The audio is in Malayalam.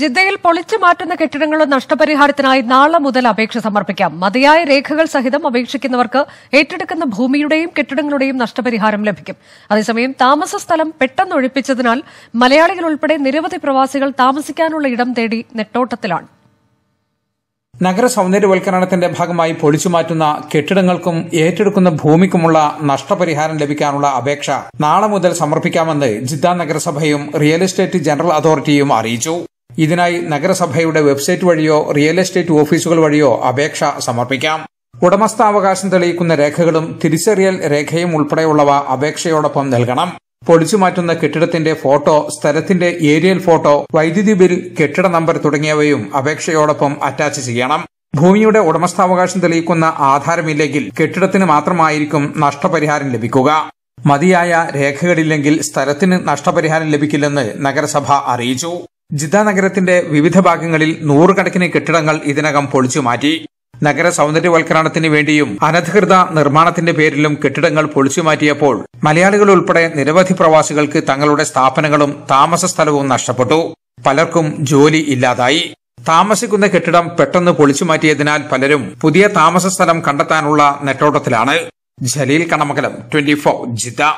ജിദ്ദയിൽ പൊളിച്ചു മാറ്റുന്ന കെട്ടിടങ്ങളുടെ നഷ്ടപരിഹാരത്തിനായി നാളെ മുതൽ അപേക്ഷ സമർപ്പിക്കാം മതിയായ രേഖകൾ സഹിതം അപേക്ഷിക്കുന്നവർക്ക് ഏറ്റെടുക്കുന്ന ഭൂമിയുടെയും കെട്ടിടങ്ങളുടെയും നഷ്ടപരിഹാരം ലഭിക്കും അതേസമയം താമസ സ്ഥലം പെട്ടെന്നൊഴിപ്പിച്ചതിനാൽ മലയാളികൾ ഉൾപ്പെടെ നിരവധി പ്രവാസികൾ താമസിക്കാനുള്ള ഇടം തേടി നെട്ടോട്ടത്തിലാണ് നഗര സൗന്ദര്യവൽക്കരണത്തിന്റെ ഭാഗമായി പൊളിച്ചുമാറ്റുന്ന കെട്ടിടങ്ങൾക്കും ഏറ്റെടുക്കുന്ന ഭൂമിക്കുമുള്ള നഷ്ടപരിഹാരം ലഭിക്കാനുള്ള അപേക്ഷ നാളെ മുതൽ സമർപ്പിക്കാമെന്ന് ജിദ്ദ നഗരസഭയും റിയൽ എസ്റ്റേറ്റ് ജനറൽ അതോറിറ്റിയും അറിയിച്ചു ഇതിനായി നഗരസഭയുടെ വെബ്സൈറ്റ് വഴിയോ റിയൽ എസ്റ്റേറ്റ് ഓഫീസുകൾ വഴിയോ അപേക്ഷ സമർപ്പിക്കാം ഉടമസ്ഥാവകാശം തെളിയിക്കുന്ന രേഖകളും തിരിച്ചറിയൽ രേഖയും ഉൾപ്പെടെയുള്ളവ അപേക്ഷയോടൊപ്പം നൽകണം പൊളിച്ചുമാറ്റുന്ന കെട്ടിടത്തിന്റെ ഫോട്ടോ സ്ഥലത്തിന്റെ ഏരിയൽ ഫോട്ടോ വൈദ്യുതി ബിൽ കെട്ടിട നമ്പർ തുടങ്ങിയവയും അപേക്ഷയോടൊപ്പം അറ്റാച്ച് ചെയ്യണം ഭൂമിയുടെ ഉടമസ്ഥാവകാശം തെളിയിക്കുന്ന ആധാരമില്ലെങ്കിൽ കെട്ടിടത്തിന് മാത്രമായിരിക്കും നഷ്ടപരിഹാരം ലഭിക്കുക മതിയായ രേഖകളില്ലെങ്കിൽ സ്ഥലത്തിന് നഷ്ടപരിഹാരം ലഭിക്കില്ലെന്ന് നഗരസഭ അറിയിച്ചു ജിദ്ദ നഗരത്തിന്റെ വിവിധ ഭാഗങ്ങളിൽ നൂറുകണക്കിന് കെട്ടിടങ്ങൾ ഇതിനകം പൊളിച്ചു മാറ്റി നഗര സൌന്ദര്യവൽക്കരണത്തിന് വേണ്ടിയും അനധികൃത നിർമ്മാണത്തിന്റെ പേരിലും കെട്ടിടങ്ങൾ പൊളിച്ചു മാറ്റിയപ്പോൾ മലയാളികൾ ഉൾപ്പെടെ നിരവധി പ്രവാസികൾക്ക് തങ്ങളുടെ സ്ഥാപനങ്ങളും താമസ സ്ഥലവും നഷ്ടപ്പെട്ടു പലർക്കും ജോലി ഇല്ലാതായി താമസിക്കുന്ന കെട്ടിടം പെട്ടെന്ന് പൊളിച്ചു മാറ്റിയതിനാൽ പലരും പുതിയ താമസ സ്ഥലം കണ്ടെത്താനുള്ള നെട്ടോട്ടത്തിലാണ് Jaleel Kanamakalam twenty four Jeddah